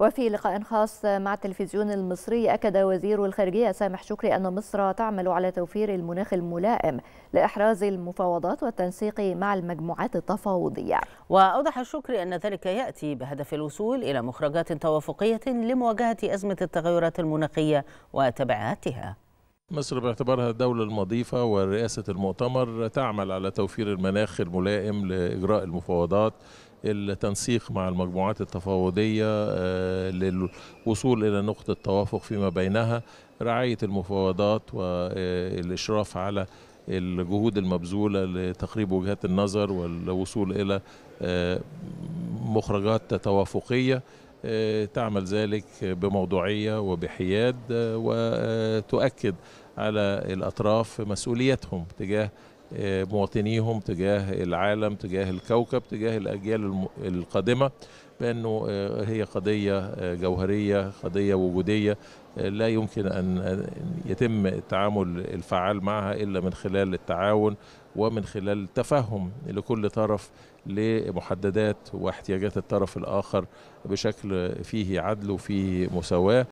وفي لقاء خاص مع التلفزيون المصري أكد وزير الخارجية سامح شكري أن مصر تعمل على توفير المناخ الملائم لإحراز المفاوضات والتنسيق مع المجموعات التفاوضية وأوضح شكري أن ذلك يأتي بهدف الوصول إلى مخرجات توافقية لمواجهة أزمة التغيرات المناخية وتبعاتها مصر باعتبارها الدولة المضيفة ورئاسة المؤتمر تعمل على توفير المناخ الملائم لإجراء المفاوضات التنسيق مع المجموعات التفاوضية آه، للوصول إلى نقطة توافق فيما بينها رعاية المفاوضات والإشراف آه، على الجهود المبذولة لتقريب وجهات النظر والوصول إلى آه، مخرجات توافقية تعمل ذلك بموضوعية وبحياد وتؤكد على الأطراف مسؤوليتهم تجاه مواطنيهم تجاه العالم تجاه الكوكب تجاه الأجيال القادمة بأنه آه، هي قضية آه، جوهرية قضية وجودية آه، لا يمكن أن يتم التعامل الفعال معها إلا من خلال التعاون ومن خلال تفهم لكل طرف لمحددات واحتياجات الطرف الآخر بشكل فيه عدل وفيه مساواة